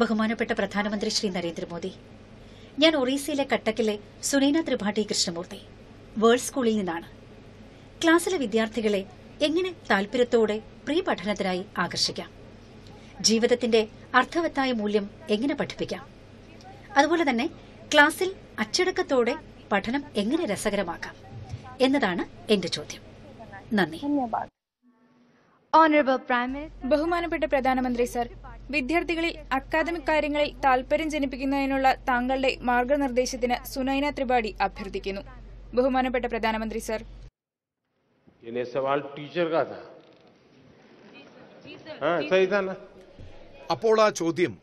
ബഹുമാനപ്പെട്ട പ്രധാനമന്ത്രി ശ്രീ നരേന്ദ്രമോദി ഞാൻ ഒറീസയിലെ കട്ടക്കിലെ സുനൈന ത്രിപാഠി കൃഷ്ണമൂർത്തി വേൾഡ് സ്കൂളിൽ നിന്നാണ് ക്ലാസ്സിലെ വിദ്യാർത്ഥികളെ എങ്ങനെ താൽപര്യത്തോടെ പ്രീ പഠനത്തിനായി ആകർഷിക്കാം ജീവിതത്തിന്റെ അർത്ഥവത്തായ മൂല്യം എങ്ങനെ പഠിപ്പിക്കാം അതുപോലെ തന്നെ ക്ലാസ്സിൽ അച്ചടക്കത്തോടെ പഠനം എങ്ങനെ രസകരമാക്കാം എന്നതാണ് എന്റെ ചോദ്യം നന്ദി ബഹുമാനപ്പെട്ട പ്രധാനമന്ത്രി സർ വിദ്യാർത്ഥികളിൽ അക്കാദമിക് കാര്യങ്ങളിൽ താൽപര്യം ജനിപ്പിക്കുന്നതിനുള്ള താങ്കളുടെ മാർഗനിർദ്ദേശത്തിന് സുനൈന ത്രിപാഠി അഭ്യർത്ഥിക്കുന്നു ബഹുമാനപ്പെട്ട പ്രധാനമന്ത്രി സർ അപ്പോൾ ആ ചോദ്യം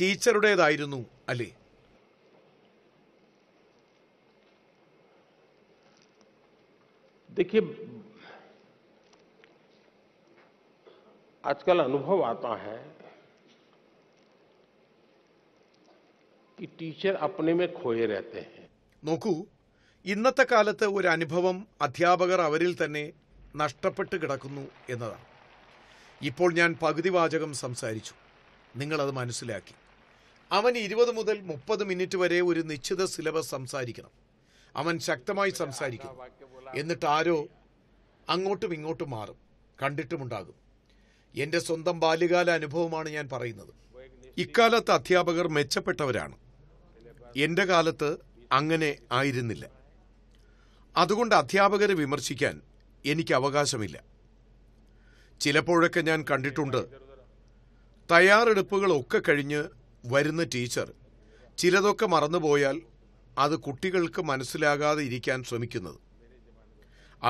ടീച്ചറുടേതായിരുന്നു അല്ലേ देखिए आजकल अनुभव आता है कि टीचर अपने में खोए रहते हैं नोकू ഇന്നത്തെ കാലത്ത് ഒരു അനുഭവം അധ്യാപകർ അവരിൽ തന്നെ നഷ്ടപ്പെട്ട് കിടക്കുന്നു എന്നതാണ് ഇപ്പോൾ ഞാൻ പകുതി വാചകം സംസാരിച്ചു നിങ്ങളത് മനസ്സിലാക്കി അവൻ ഇരുപത് മുതൽ മുപ്പത് മിനിറ്റ് വരെ ഒരു നിശ്ചിത സിലബസ് സംസാരിക്കണം അവൻ ശക്തമായി സംസാരിക്കുന്നു എന്നിട്ട് ആരോ അങ്ങോട്ടും ഇങ്ങോട്ടും മാറും കണ്ടിട്ടുമുണ്ടാകും എന്റെ സ്വന്തം ബാല്യകാല അനുഭവമാണ് ഞാൻ പറയുന്നത് ഇക്കാലത്ത് അധ്യാപകർ മെച്ചപ്പെട്ടവരാണ് എന്റെ കാലത്ത് അങ്ങനെ ആയിരുന്നില്ല അതുകൊണ്ട് അധ്യാപകരെ വിമർശിക്കാൻ എനിക്ക് അവകാശമില്ല ചിലപ്പോഴൊക്കെ ഞാൻ കണ്ടിട്ടുണ്ട് തയ്യാറെടുപ്പുകളൊക്കെ കഴിഞ്ഞ് വരുന്ന ടീച്ചർ ചിലതൊക്കെ മറന്നുപോയാൽ അത് കുട്ടികൾക്ക് മനസ്സിലാകാതെ ഇരിക്കാൻ ശ്രമിക്കുന്നത്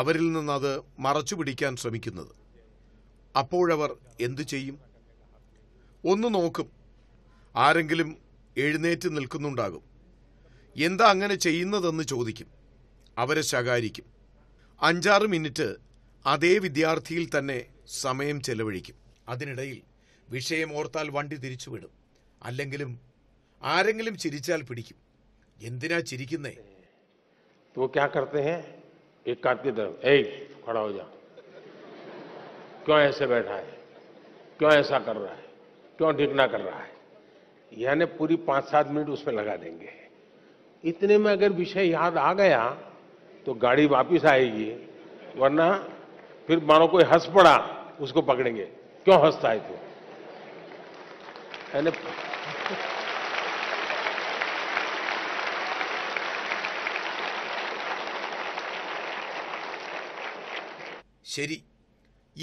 അവരിൽ നിന്നത് മറച്ചു പിടിക്കാൻ ശ്രമിക്കുന്നത് അപ്പോഴവർ എന്തു ചെയ്യും ഒന്ന് നോക്കും ആരെങ്കിലും എഴുന്നേറ്റ് നിൽക്കുന്നുണ്ടാകും എന്താ അങ്ങനെ ചെയ്യുന്നതെന്ന് ചോദിക്കും അവരെ ശകാരിക്കും അഞ്ചാറ് മിനിറ്റ് അതേ വിദ്യാർത്ഥിയിൽ തന്നെ സമയം ചെലവഴിക്കും അതിനിടയിൽ വിഷയം ഓർത്താൽ വണ്ടി തിരിച്ചുവിടും അല്ലെങ്കിലും ആരെങ്കിലും ചിരിച്ചാൽ പിടിക്കും എന്തിനാ ചിരിക്കുന്നേ वो क्या करते हैं एक काटते खड़ा हो जा क्यों ऐसे बैठा है क्यों ऐसा कर रहा है क्यों ढिकना कर रहा है यानी पूरी पांच सात मिनट उसमें लगा देंगे इतने में अगर विषय याद आ गया तो गाड़ी वापिस आएगी वरना फिर मानो कोई हंस पड़ा उसको पकड़ेंगे क्यों हंसता है तू यानी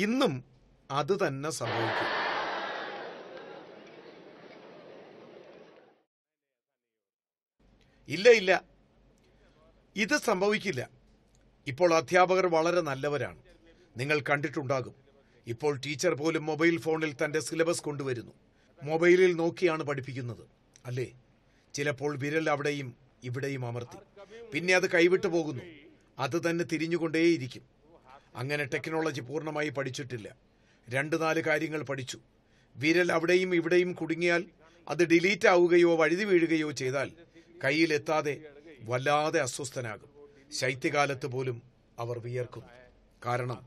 ഇന്നും അത് തന്നെ സംഭവിക്കും ഇല്ല ഇല്ല ഇത് സംഭവിക്കില്ല ഇപ്പോൾ അധ്യാപകർ വളരെ നല്ലവരാണ് നിങ്ങൾ കണ്ടിട്ടുണ്ടാകും ഇപ്പോൾ ടീച്ചർ പോലും മൊബൈൽ ഫോണിൽ തൻ്റെ സിലബസ് കൊണ്ടുവരുന്നു മൊബൈലിൽ നോക്കിയാണ് പഠിപ്പിക്കുന്നത് അല്ലേ ചിലപ്പോൾ വിരൽ അവിടെയും ഇവിടെയും അമർത്തി പിന്നെ അത് കൈവിട്ടു പോകുന്നു അത് തന്നെ തിരിഞ്ഞുകൊണ്ടേയിരിക്കും അങ്ങനെ ടെക്നോളജി പൂർണ്ണമായി പഠിച്ചിട്ടില്ല രണ്ട് നാല് കാര്യങ്ങൾ പഠിച്ചു വിരൽ അവിടെയും ഇവിടെയും കുടുങ്ങിയാൽ അത് ഡിലീറ്റ് ആവുകയോ വഴുതി വീഴുകയോ ചെയ്താൽ കയ്യിലെത്താതെ വല്ലാതെ അസ്വസ്ഥനാകും ശൈത്യകാലത്ത് പോലും അവർ വിയർക്കും കാരണം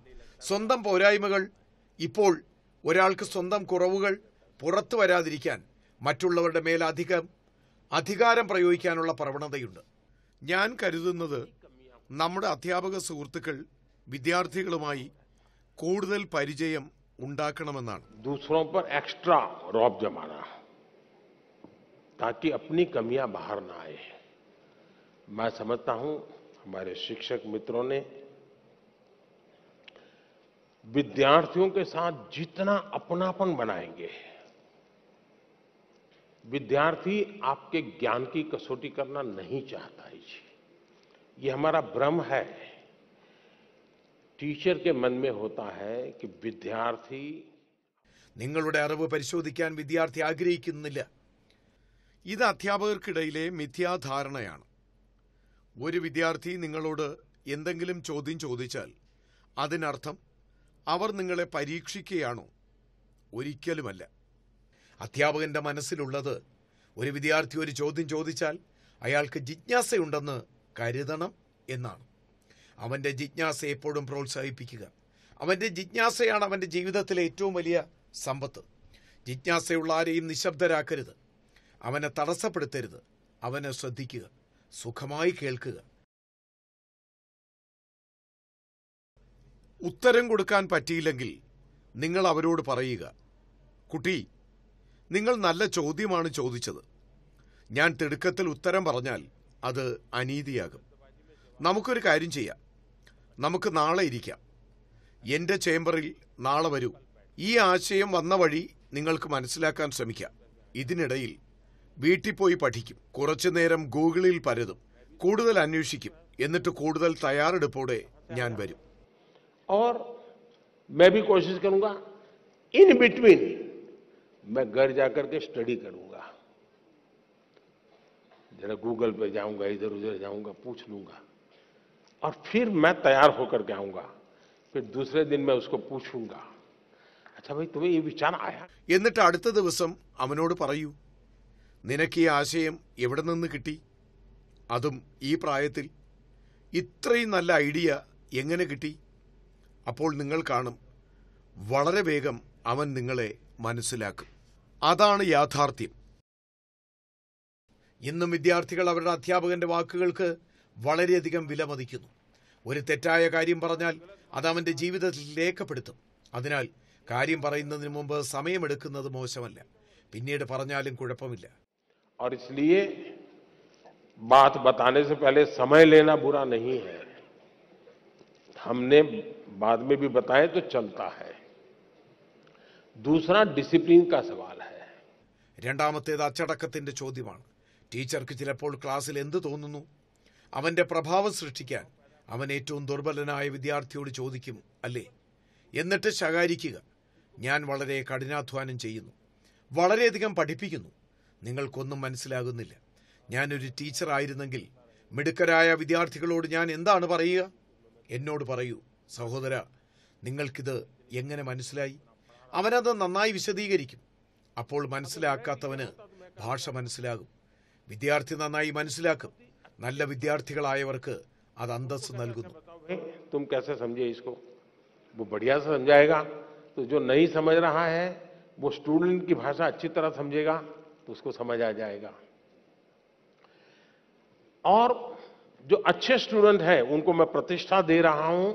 സ്വന്തം പോരായ്മകൾ ഇപ്പോൾ ഒരാൾക്ക് സ്വന്തം കുറവുകൾ പുറത്തു വരാതിരിക്കാൻ മറ്റുള്ളവരുടെ മേൽ അധികം അധികാരം പ്രയോഗിക്കാനുള്ള പ്രവണതയുണ്ട് ഞാൻ കരുതുന്നത് നമ്മുടെ അധ്യാപക സുഹൃത്തുക്കൾ വിദ്യാർത്ഥികളുമായി കൂടുതൽ പരിചയം ഉണ്ടാക്കണമെന്നാണ് दूसरों पर एक्स्ट्रा रौब जमाना ताकि अपनी कमियां बाहर ना आए मैं समझता हूं हमारे शिक्षक मित्रों ने विद्यार्थियों के साथ जितना अपनापन बनाएंगे विद्यार्थी आपके ज्ञान की कसौटी करना नहीं चाहता ये हमारा भ्रम है ടീച്ചർ വിദ്യാർത്ഥി നിങ്ങളുടെ അറിവ് പരിശോധിക്കാൻ വിദ്യാർത്ഥി ആഗ്രഹിക്കുന്നില്ല ഇത് അധ്യാപകർക്കിടയിലെ മിഥ്യാധാരണയാണ് ഒരു വിദ്യാർത്ഥി നിങ്ങളോട് എന്തെങ്കിലും ചോദ്യം ചോദിച്ചാൽ അതിനർത്ഥം അവർ നിങ്ങളെ പരീക്ഷിക്കുകയാണോ ഒരിക്കലുമല്ല അധ്യാപകന്റെ മനസ്സിലുള്ളത് ഒരു വിദ്യാർത്ഥി ഒരു ചോദ്യം ചോദിച്ചാൽ അയാൾക്ക് ജിജ്ഞാസയുണ്ടെന്ന് കരുതണം എന്നാണ് അവൻ്റെ ജിജ്ഞാസ എപ്പോഴും പ്രോത്സാഹിപ്പിക്കുക അവൻ്റെ ജിജ്ഞാസയാണ് അവൻ്റെ ജീവിതത്തിലെ ഏറ്റവും വലിയ സമ്പത്ത് ജിജ്ഞാസയുള്ള ആരെയും നിശബ്ദരാക്കരുത് അവനെ തടസ്സപ്പെടുത്തരുത് അവനെ ശ്രദ്ധിക്കുക സുഖമായി കേൾക്കുക ഉത്തരം കൊടുക്കാൻ പറ്റിയില്ലെങ്കിൽ നിങ്ങൾ അവരോട് പറയുക കുട്ടി നിങ്ങൾ നല്ല ചോദ്യമാണ് ചോദിച്ചത് ഞാൻ തിടുക്കത്തിൽ ഉത്തരം പറഞ്ഞാൽ അത് അനീതിയാകും നമുക്കൊരു കാര്യം ചെയ്യാം നമുക്ക് നാളെ ഇരിക്കാം എൻ്റെ ചേംബറിൽ നാളെ വരൂ ഈ ആശയം വന്ന വഴി നിങ്ങൾക്ക് മനസ്സിലാക്കാൻ ശ്രമിക്കാം ഇതിനിടയിൽ വീട്ടിൽ പോയി പഠിക്കും കുറച്ചു നേരം ഗൂഗിളിൽ പരതും കൂടുതൽ അന്വേഷിക്കും എന്നിട്ട് കൂടുതൽ തയ്യാറെടുപ്പോടെ ഞാൻ വരും ഓർ मैं भी कोशिश करूंगा इन बिटवीन मैं घर जाकर के स्टडी करूंगा जरा गूगल पे जाऊंगा इधर उधर जाऊंगा पूछ लूंगा और फिर मैं तैयार होकर के आऊंगा फिर दूसरे दिन मैं उसको पूछूंगा अच्छा भाई तुम्हें ये विचार आया എന്നിട്ട് അടുത്ത ദിവസം അവനോട് പറയൂ നിനക്ക് ഈ ആശയം എവിടെ നിന്ന് കിട്ടി അതും ഈ പ്രായത്തിൽ ഇത്രയും നല്ല ഐഡിയ എങ്ങനെ കിട്ടി അപ്പോൾ നിങ്ങൾ കാണും വളരെ വേഗം അവൻ നിങ്ങളെ മനസ്സിലാക്കും അതാണ് യാഥാർത്ഥ്യം ഇന്നും വിദ്യാർത്ഥികൾ അവരുടെ അധ്യാപകന്റെ വാക്കുകൾക്ക് വളരെയധികം വിലമതിക്കുന്നു ഒരു തെറ്റായ കാര്യം പറഞ്ഞാൽ അത് അവൻ്റെ ജീവിതത്തിൽ രേഖപ്പെടുത്തും അതിനാൽ കാര്യം പറയുന്നതിന് മുമ്പ് സമയമെടുക്കുന്നത് മോശമല്ല പിന്നീട് പറഞ്ഞാലും കുഴപ്പമില്ല बात बताने से पहले समय लेना बुरा नहीं है हमने बाद में भी बताए तो चलता है दूसरा डिसिप्लिन का सवाल है രണ്ടാമത്തേത് അച്ചടക്കത്തിന്റെ ചോദ്യമാണ് ടീച്ചർക്ക് ചിലപ്പോൾ ക്ലാസ്സിൽ എന്ത് തോന്നുന്നു അവൻ്റെ പ്രഭാവം സൃഷ്ടിക്കാൻ അവൻ ഏറ്റവും ദുർബലനായ വിദ്യാർത്ഥിയോട് ചോദിക്കും അല്ലേ എന്നിട്ട് ശകാരിക്കുക ഞാൻ വളരെ കഠിനാധ്വാനം ചെയ്യുന്നു വളരെയധികം പഠിപ്പിക്കുന്നു നിങ്ങൾക്കൊന്നും മനസ്സിലാകുന്നില്ല ഞാനൊരു ടീച്ചറായിരുന്നെങ്കിൽ മിടുക്കരായ വിദ്യാർത്ഥികളോട് ഞാൻ എന്താണ് പറയുക എന്നോട് പറയൂ സഹോദര നിങ്ങൾക്കിത് എങ്ങനെ മനസ്സിലായി അവനത് നന്നായി വിശദീകരിക്കും അപ്പോൾ മനസ്സിലാക്കാത്തവന് ഭാഷ മനസ്സിലാകും വിദ്യാർത്ഥി നന്നായി മനസ്സിലാക്കും നല്ല അത് അന്തസ് നൽകുന്നു തും कैसे समझे इसको वो बढ़िया से समझाएगा तो जो नहीं समझ रहा है वो स्टूडेंट की भाषा अच्छी तरह समझेगा तो उसको समझ आ जाएगा और जो अच्छे स्टूडेंट हैं उनको मैं प्रतिष्ठा दे रहा हूं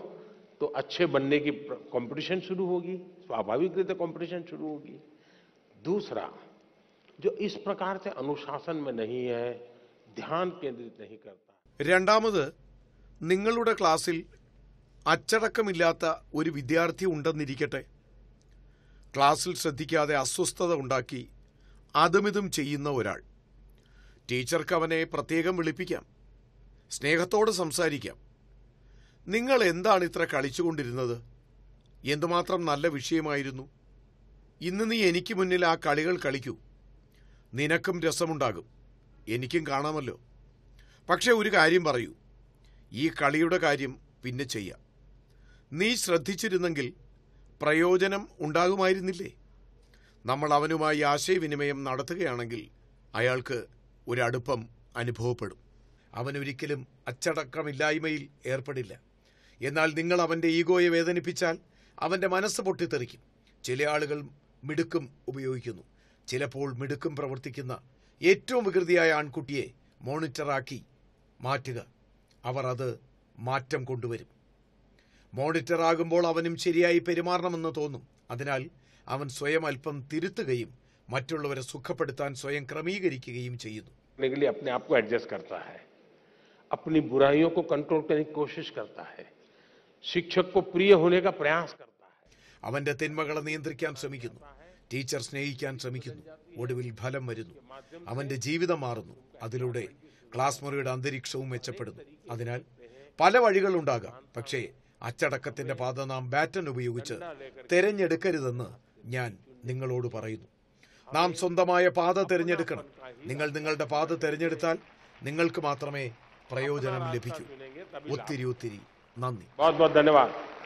तो अच्छे बनने की कंपटीशन शुरू होगी स्वाभाविक रीते कंपटीशन शुरू होगी दूसरा जो इस प्रकार से अनुशासन में नहीं है ध्यान केंद्रित नहीं करता രണ്ടാമത് നിങ്ങളുടെ ക്ലാസ്സിൽ അച്ചടക്കമില്ലാത്ത ഒരു വിദ്യാർത്ഥി ഉണ്ടെന്നിരിക്കട്ടെ ക്ലാസ്സിൽ ശ്രദ്ധിക്കാതെ അസ്വസ്ഥത ഉണ്ടാക്കി അതുമിതും ചെയ്യുന്ന ഒരാൾ ടീച്ചർക്ക് അവനെ പ്രത്യേകം വിളിപ്പിക്കാം സ്നേഹത്തോടെ സംസാരിക്കാം നിങ്ങൾ എന്താണ് ഇത്ര കളിച്ചുകൊണ്ടിരുന്നത് എന്തുമാത്രം നല്ല വിഷയമായിരുന്നു ഇന്ന് നീ എനിക്ക് മുന്നിൽ ആ കളികൾ കളിക്കൂ നിനക്കും രസമുണ്ടാകും എനിക്കും കാണാമല്ലോ പക്ഷേ ഒരു കാര്യം പറയൂ ഈ കളിയുടെ കാര്യം പിന്നെ ചെയ്യാം നീ ശ്രദ്ധിച്ചിരുന്നെങ്കിൽ പ്രയോജനം ഉണ്ടാകുമായിരുന്നില്ലേ നമ്മൾ അവനുമായി ആശയവിനിമയം നടത്തുകയാണെങ്കിൽ അയാൾക്ക് ഒരടുപ്പം അനുഭവപ്പെടും അവനൊരിക്കലും അച്ചടക്കമില്ലായ്മയിൽ ഏർപ്പെടില്ല എന്നാൽ നിങ്ങൾ അവൻ്റെ ഈഗോയെ വേദനിപ്പിച്ചാൽ അവൻ്റെ മനസ്സ് പൊട്ടിത്തെറിക്കും ചില ആളുകൾ മിടുക്കും ഉപയോഗിക്കുന്നു ചിലപ്പോൾ മിടുക്കും പ്രവർത്തിക്കുന്ന ഏറ്റവും വികൃതിയായ ആൺകുട്ടിയെ മോണിറ്ററാക്കി മാറ്റുക അവർ അത് മാറ്റം കൊണ്ടുവരും മോണിറ്ററാകുമ്പോൾ അവനും ശരിയായി പെരുമാറണമെന്ന് തോന്നും അതിനാൽ അവൻ സ്വയം അല്പം തിരുത്തുകയും മറ്റുള്ളവരെ സുഖപ്പെടുത്താൻ സ്വയം ക്രമീകരിക്കുകയും ചെയ്യുന്നു अपनी बुराइयों को कंट्रोल करने की कोशिश करता है शिक्षक को प्रिय होने का प्रयास करता है അവന്റെ തിന്മകളെ നിയന്ത്രിക്കാൻ ശ്രമിക്കുന്നു ടീച്ചർ സ്നേഹിക്കാൻ ശ്രമിക്കുന്നു ഒടുവിൽ ഫലം വരുന്നു അവന്റെ ജീവിതം മാറുന്നു അതിലൂടെ ക്ലാസ് മുറിയുടെ അന്തരീക്ഷവും മെച്ചപ്പെടുന്നു അതിനാൽ പല വഴികളുണ്ടാകാം പക്ഷേ അച്ചടക്കത്തിന്റെ പാത നാം ബാറ്റൻ ഉപയോഗിച്ച് തിരഞ്ഞെടുക്കരുതെന്ന് ഞാൻ നിങ്ങളോട് പറയുന്നു നാം സ്വന്തമായ പാത തിരഞ്ഞെടുക്കണം നിങ്ങൾ നിങ്ങളുടെ പാത തിരഞ്ഞെടുത്താൽ നിങ്ങൾക്ക് മാത്രമേ പ്രയോജനം ലഭിക്കൂ ഒത്തിരി ഒത്തിരി നന്ദി